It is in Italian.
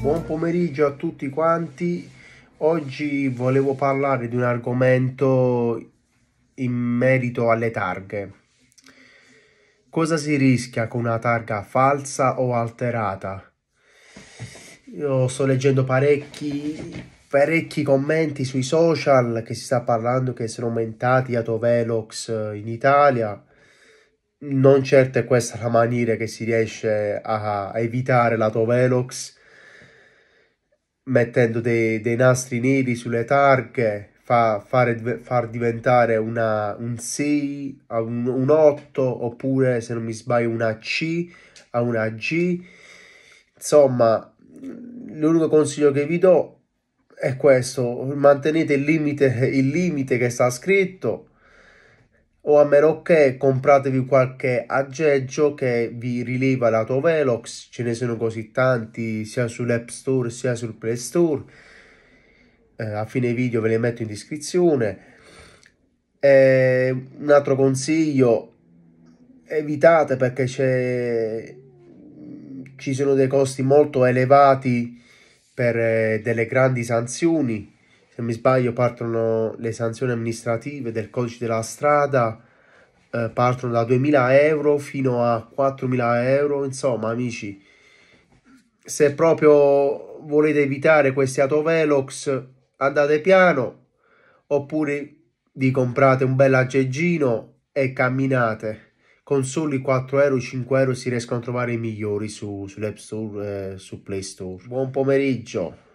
Buon pomeriggio a tutti quanti. Oggi volevo parlare di un argomento in merito alle targhe. Cosa si rischia con una targa falsa o alterata? Io sto leggendo parecchi, parecchi commenti sui social che si sta parlando che sono aumentati ad Ovelox in Italia non certo è questa la maniera che si riesce a evitare la Tovelox mettendo dei, dei nastri neri sulle targhe fa, fare, far diventare una, un 6 a un, un 8 oppure se non mi sbaglio una C a una G insomma l'unico consiglio che vi do è questo mantenete il limite, il limite che sta scritto o a meno che compratevi qualche aggeggio che vi rileva la Velox, ce ne sono così tanti sia sull'App Store sia sul Play Store. Eh, a fine video ve li metto in descrizione. E eh, un altro consiglio, evitate perché c'è ci sono dei costi molto elevati per eh, delle grandi sanzioni se mi sbaglio partono le sanzioni amministrative del codice della strada, eh, partono da 2.000 euro fino a 4.000 euro, insomma amici, se proprio volete evitare questi autovelox andate piano oppure vi comprate un bel aggeggino e camminate. Con soli 4 euro, 5 euro si riescono a trovare i migliori su, sull'App Store, eh, su Play Store. Buon pomeriggio!